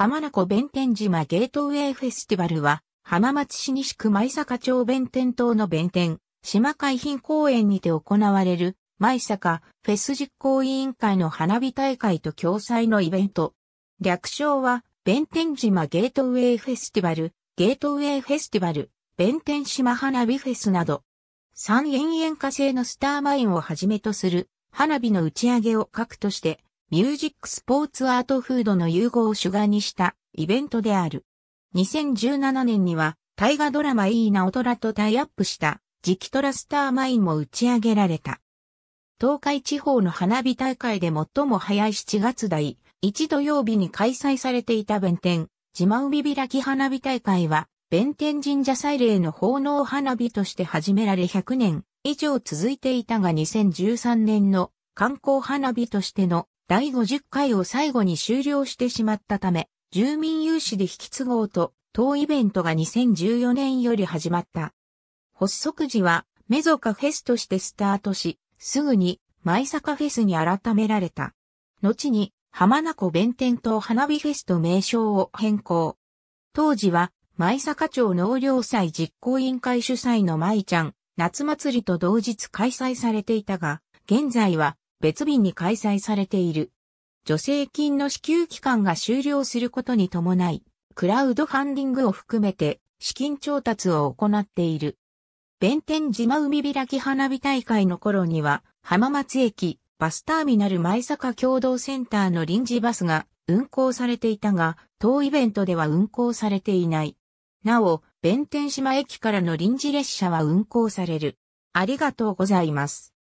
浜名湖弁天島ゲートウェイフェスティバルは、浜松市西区舞坂町弁天島の弁天、島海浜公園にて行われる、舞坂フェス実行委員会の花火大会と共催のイベント。略称は、弁天島ゲートウェイフェスティバル、ゲートウェイフェスティバル、弁天島花火フェスなど、三円円火製のスターマインをはじめとする花火の打ち上げを核としてミュージックスポーツアートフードの融合を主眼にしたイベントである。2017年には、大河ドラマいいなお人とタイアップした、磁気トラスターマインも打ち上げられた。東海地方の花火大会で最も早い7月台、1土曜日に開催されていた弁天、自慢海開き花火大会は、弁天神社祭礼の奉納花火として始められ100年以上続いていたが2013年の観光花火としての第50回を最後に終了してしまったため、住民有志で引き継ごうと、当イベントが2014年より始まった。発足時は、メゾカフェスとしてスタートし、すぐに、舞坂フェスに改められた。後に、浜名湖弁天島花火フェスと名称を変更。当時は、舞坂町農業祭実行委員会主催の舞ちゃん、夏祭りと同日開催されていたが、現在は別便に開催されている。助成金の支給期間が終了することに伴い、クラウドファンディングを含めて資金調達を行っている。弁天島海開き花火大会の頃には、浜松駅、バスターミナル前坂共同センターの臨時バスが運行されていたが、当イベントでは運行されていない。なお、弁天島駅からの臨時列車は運行される。ありがとうございます。